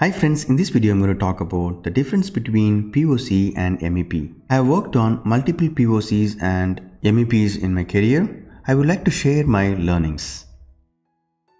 Hi friends, in this video I'm going to talk about the difference between POC and MEP. I have worked on multiple POCs and MEPs in my career. I would like to share my learnings.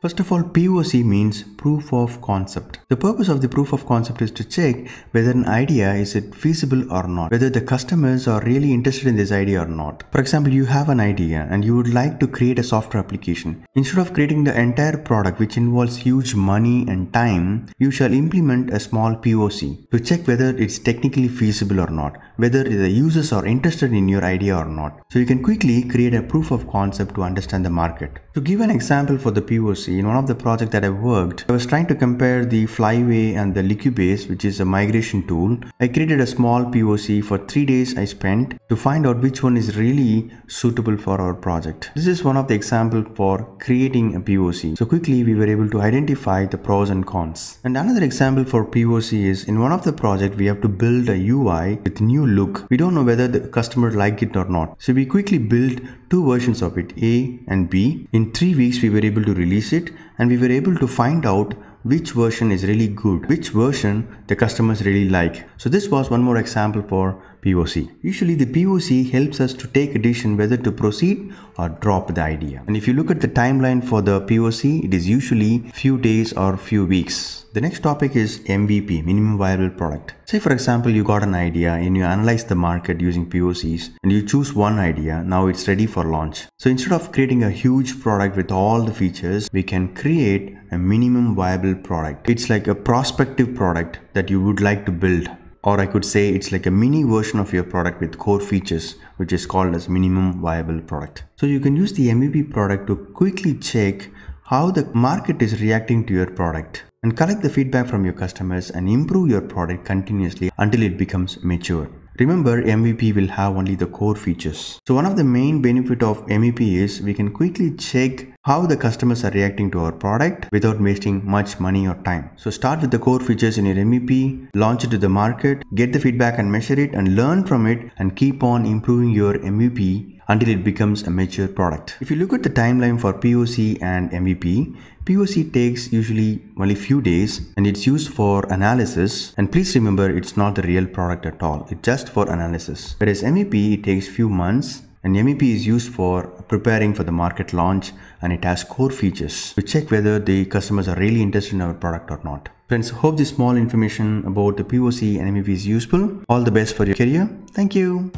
First of all, POC means proof of concept. The purpose of the proof of concept is to check whether an idea is it feasible or not, whether the customers are really interested in this idea or not. For example, you have an idea and you would like to create a software application. Instead of creating the entire product which involves huge money and time, you shall implement a small POC to check whether it's technically feasible or not, whether the users are interested in your idea or not. So you can quickly create a proof of concept to understand the market. To give an example for the POC, see in one of the project that I worked, I was trying to compare the Flyway and the Liquibase, which is a migration tool. I created a small POC for three days I spent to find out which one is really suitable for our project. This is one of the example for creating a POC. So quickly we were able to identify the pros and cons. And another example for POC is in one of the project we have to build a UI with new look. We don't know whether the customer like it or not. So we quickly built two versions of it, A and B. In three weeks we were able to release it it and we were able to find out which version is really good, which version the customers really like. So this was one more example for POC. Usually the POC helps us to take a decision whether to proceed or drop the idea. And if you look at the timeline for the POC, it is usually few days or few weeks. The next topic is MVP, minimum viable product. Say for example, you got an idea and you analyze the market using POCs and you choose one idea, now it's ready for launch. So instead of creating a huge product with all the features, we can create a minimum viable product. It's like a prospective product that you would like to build or I could say it's like a mini version of your product with core features which is called as minimum viable product. So you can use the MVP product to quickly check how the market is reacting to your product and collect the feedback from your customers and improve your product continuously until it becomes mature. Remember, MVP will have only the core features. So one of the main benefit of MVP is we can quickly check how the customers are reacting to our product without wasting much money or time. So start with the core features in your MEP, launch it to the market, get the feedback and measure it and learn from it and keep on improving your MEP until it becomes a mature product. If you look at the timeline for POC and MVP, POC takes usually only few days and it's used for analysis and please remember it's not the real product at all, it's just for analysis. Whereas MEP it takes few months and MEP is used for preparing for the market launch and it has core features to check whether the customers are really interested in our product or not. Friends, hope this small information about the POC and MEV is useful. All the best for your career. Thank you.